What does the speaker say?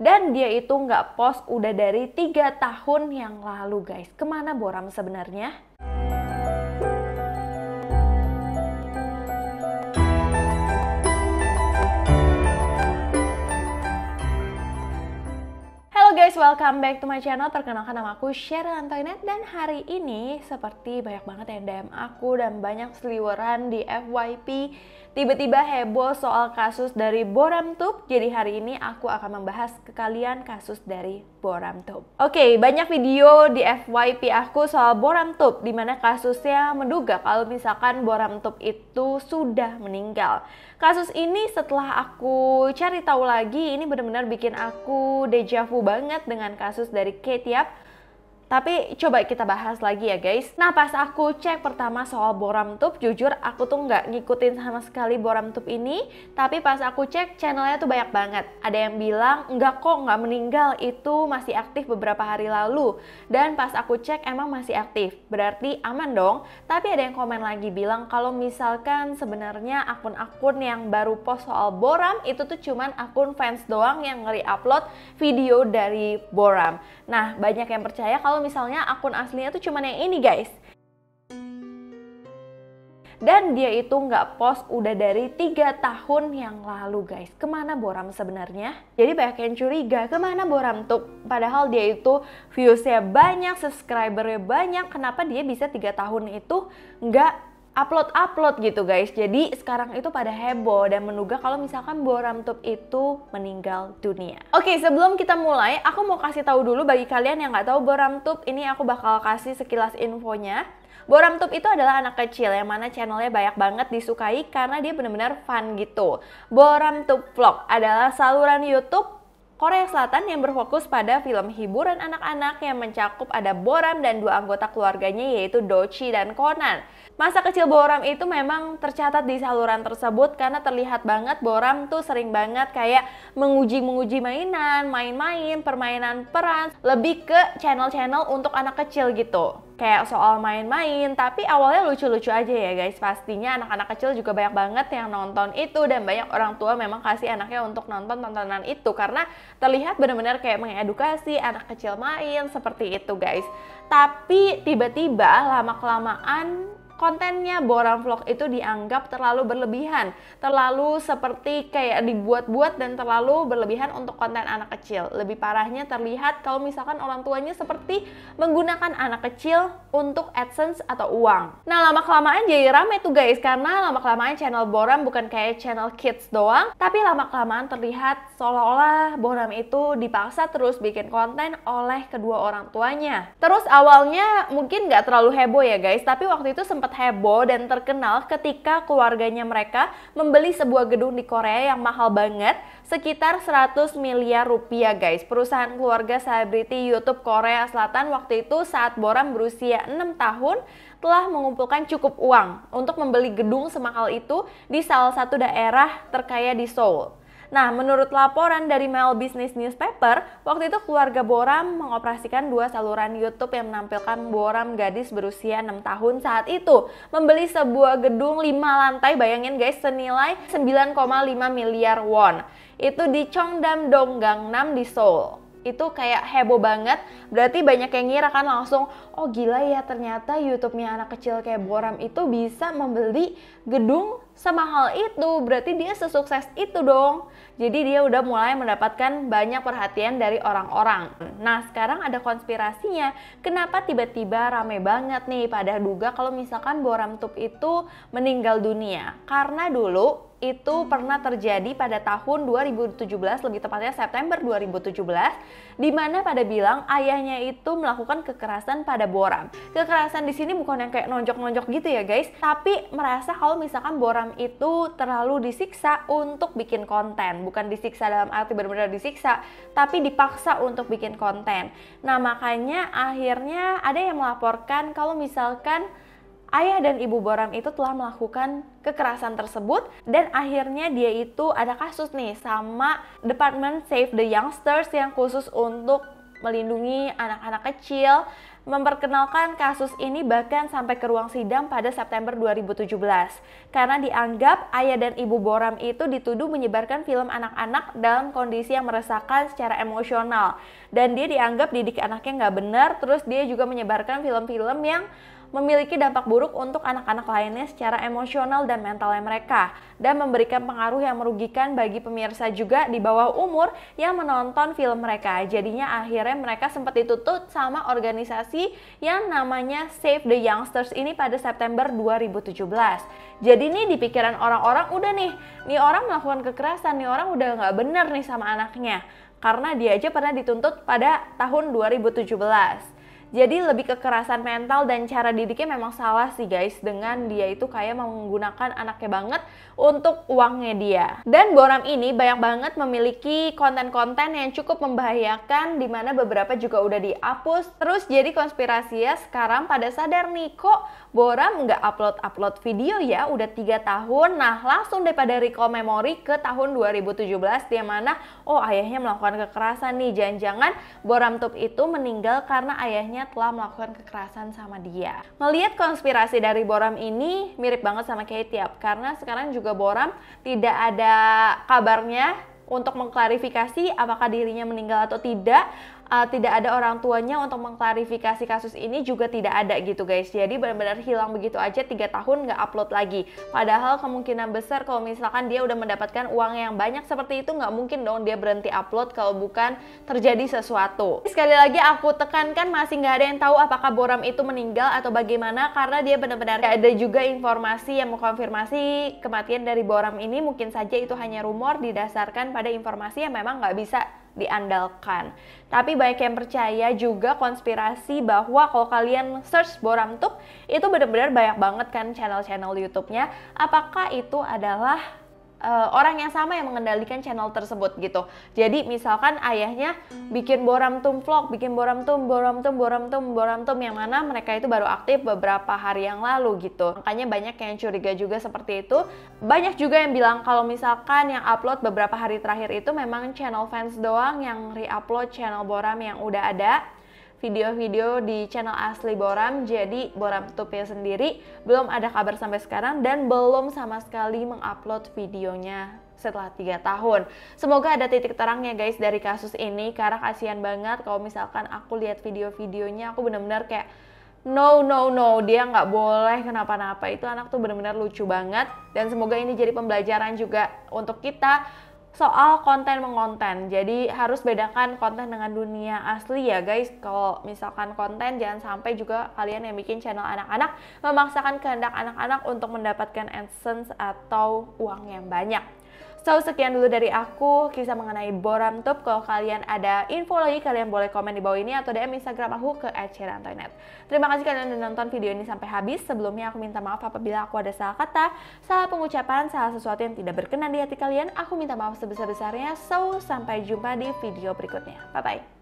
dan dia itu nggak post udah dari tiga tahun yang lalu guys. Kemana Boram sebenarnya? guys, welcome back to my channel. Perkenalkan nama aku Sharon Antoinette dan hari ini seperti banyak banget yang DM aku dan banyak seliweran di FYP tiba-tiba heboh soal kasus dari Boram Tub. Jadi hari ini aku akan membahas ke kalian kasus dari Boram Tub. Oke, banyak video di FYP aku soal Boram Tub di mana kasusnya menduga kalau misalkan Boram Tub itu sudah meninggal. Kasus ini setelah aku cari tahu lagi ini benar-benar bikin aku deja vu banget dengan kasus dari Ketiap tapi coba kita bahas lagi ya guys. Nah pas aku cek pertama soal Boram Tube, jujur aku tuh nggak ngikutin sama sekali Boram Tube ini. Tapi pas aku cek channelnya tuh banyak banget. Ada yang bilang nggak kok nggak meninggal itu masih aktif beberapa hari lalu. Dan pas aku cek emang masih aktif. Berarti aman dong. Tapi ada yang komen lagi bilang kalau misalkan sebenarnya akun-akun yang baru post soal Boram itu tuh cuman akun fans doang yang ngeri upload video dari Boram. Nah banyak yang percaya kalau kalau misalnya akun aslinya tuh cuman yang ini guys. Dan dia itu nggak post udah dari tiga tahun yang lalu guys. Kemana Boram sebenarnya? Jadi banyak yang curiga, kemana Boram tuh? Padahal dia itu viewsnya banyak, subscribernya banyak. Kenapa dia bisa tiga tahun itu nggak upload-upload gitu guys. Jadi sekarang itu pada heboh dan menduga kalau misalkan Boramtup itu meninggal dunia. Oke, sebelum kita mulai, aku mau kasih tahu dulu bagi kalian yang nggak tahu Boramtup, ini aku bakal kasih sekilas infonya. Boramtup itu adalah anak kecil yang mana channelnya banyak banget disukai karena dia benar-benar fun gitu. Boramtup Vlog adalah saluran YouTube Korea Selatan yang berfokus pada film hiburan anak-anak yang mencakup ada Boram dan dua anggota keluarganya yaitu Dochi dan Conan. Masa kecil Boram itu memang tercatat di saluran tersebut karena terlihat banget Boram tuh sering banget kayak menguji-menguji mainan, main-main, permainan peran, lebih ke channel-channel untuk anak kecil gitu kayak soal main-main tapi awalnya lucu-lucu aja ya guys pastinya anak-anak kecil juga banyak banget yang nonton itu dan banyak orang tua memang kasih anaknya untuk nonton tontonan itu karena terlihat benar-benar kayak mengedukasi anak kecil main seperti itu guys tapi tiba-tiba lama-kelamaan kontennya Boram Vlog itu dianggap terlalu berlebihan, terlalu seperti kayak dibuat-buat dan terlalu berlebihan untuk konten anak kecil. Lebih parahnya terlihat kalau misalkan orang tuanya seperti menggunakan anak kecil untuk AdSense atau uang. Nah, lama-kelamaan jadi rame tuh guys, karena lama-kelamaan channel Boram bukan kayak channel kids doang, tapi lama-kelamaan terlihat seolah-olah Boram itu dipaksa terus bikin konten oleh kedua orang tuanya. Terus awalnya mungkin nggak terlalu heboh ya guys, tapi waktu itu sempat sempat heboh dan terkenal ketika keluarganya mereka membeli sebuah gedung di Korea yang mahal banget sekitar 100 miliar rupiah guys. Perusahaan keluarga selebriti YouTube Korea Selatan waktu itu saat Boram berusia 6 tahun telah mengumpulkan cukup uang untuk membeli gedung semahal itu di salah satu daerah terkaya di Seoul. Nah, menurut laporan dari Mail Business Newspaper, waktu itu keluarga Boram mengoperasikan dua saluran YouTube yang menampilkan Boram gadis berusia 6 tahun saat itu membeli sebuah gedung 5 lantai bayangin guys senilai 9,5 miliar won. Itu di Chongdam Donggang Gangnam di Seoul itu kayak heboh banget berarti banyak yang ngira kan langsung oh gila ya ternyata YouTube-nya anak kecil kayak Boram itu bisa membeli gedung semahal itu, berarti dia sesukses itu dong. Jadi dia udah mulai mendapatkan banyak perhatian dari orang-orang. Nah, sekarang ada konspirasinya. Kenapa tiba-tiba rame banget nih pada duga kalau misalkan Boram Tup itu meninggal dunia? Karena dulu itu pernah terjadi pada tahun 2017, lebih tepatnya September 2017, di mana pada bilang ayahnya itu melakukan kekerasan pada Boram. Kekerasan di sini bukan yang kayak nonjok-nonjok gitu ya guys, tapi merasa kalau misalkan Boram itu terlalu disiksa untuk bikin konten, bukan disiksa dalam arti benar-benar disiksa, tapi dipaksa untuk bikin konten. Nah makanya akhirnya ada yang melaporkan kalau misalkan ayah dan ibu Boram itu telah melakukan kekerasan tersebut dan akhirnya dia itu ada kasus nih sama Department Save the Youngsters yang khusus untuk melindungi anak-anak kecil memperkenalkan kasus ini bahkan sampai ke ruang sidang pada September 2017 karena dianggap ayah dan ibu Boram itu dituduh menyebarkan film anak-anak dalam kondisi yang meresahkan secara emosional dan dia dianggap didik anaknya nggak benar terus dia juga menyebarkan film-film yang memiliki dampak buruk untuk anak-anak lainnya secara emosional dan mentalnya mereka dan memberikan pengaruh yang merugikan bagi pemirsa juga di bawah umur yang menonton film mereka. Jadinya akhirnya mereka sempat ditutup sama organisasi yang namanya Save the Youngsters ini pada September 2017. Jadi nih di pikiran orang-orang udah nih, nih orang melakukan kekerasan, nih orang udah nggak bener nih sama anaknya. Karena dia aja pernah dituntut pada tahun 2017. Jadi lebih kekerasan mental dan cara didiknya memang salah sih guys dengan dia itu kayak menggunakan anaknya banget untuk uangnya dia. Dan Bonam ini banyak banget memiliki konten-konten yang cukup membahayakan dimana beberapa juga udah dihapus. Terus jadi konspirasi ya sekarang pada sadar nih kok Boram nggak upload-upload video ya, udah tiga tahun. Nah, langsung daripada recall memory ke tahun 2017, dia mana, oh ayahnya melakukan kekerasan nih. Jangan-jangan Boram Tup itu meninggal karena ayahnya telah melakukan kekerasan sama dia. Melihat konspirasi dari Boram ini, mirip banget sama Ketiap, karena sekarang juga Boram tidak ada kabarnya untuk mengklarifikasi apakah dirinya meninggal atau tidak uh, tidak ada orang tuanya untuk mengklarifikasi kasus ini juga tidak ada gitu guys jadi benar-benar hilang begitu aja tiga tahun nggak upload lagi padahal kemungkinan besar kalau misalkan dia udah mendapatkan uang yang banyak seperti itu nggak mungkin dong dia berhenti upload kalau bukan terjadi sesuatu sekali lagi aku tekankan masih nggak ada yang tahu apakah Boram itu meninggal atau bagaimana karena dia benar-benar ada juga informasi yang mengkonfirmasi kematian dari Boram ini mungkin saja itu hanya rumor didasarkan pada informasi yang memang nggak bisa diandalkan. Tapi banyak yang percaya juga konspirasi bahwa kalau kalian search Boram Boramtuk itu benar-benar banyak banget kan channel-channel YouTube-nya. Apakah itu adalah uh, orang yang sama yang mengendalikan channel tersebut gitu. Jadi misalkan ayahnya bikin boram tum vlog, bikin boram tum, boram tum, boram tum, boram tum yang mana mereka itu baru aktif beberapa hari yang lalu gitu. Makanya banyak yang curiga juga seperti itu. Banyak juga yang bilang kalau misalkan yang upload beberapa hari terakhir itu memang channel fans doang yang re-upload channel boram yang udah ada video-video di channel asli Boram. Jadi Boram Tupia sendiri belum ada kabar sampai sekarang dan belum sama sekali mengupload videonya setelah tiga tahun. Semoga ada titik terangnya guys dari kasus ini karena kasihan banget kalau misalkan aku lihat video-videonya aku bener-bener kayak no no no dia nggak boleh kenapa-napa itu anak tuh bener-bener lucu banget dan semoga ini jadi pembelajaran juga untuk kita soal konten mengonten. Jadi harus bedakan konten dengan dunia asli ya guys. Kalau misalkan konten jangan sampai juga kalian yang bikin channel anak-anak memaksakan kehendak anak-anak untuk mendapatkan AdSense atau uang yang banyak. So, sekian dulu dari aku kisah mengenai Boram Tub. Kalau kalian ada info lagi, kalian boleh komen di bawah ini atau DM Instagram aku ke @cerantoinet. Terima kasih kalian udah nonton video ini sampai habis. Sebelumnya aku minta maaf apabila aku ada salah kata, salah pengucapan, salah sesuatu yang tidak berkenan di hati kalian. Aku minta maaf sebesar-besarnya. So, sampai jumpa di video berikutnya. Bye-bye.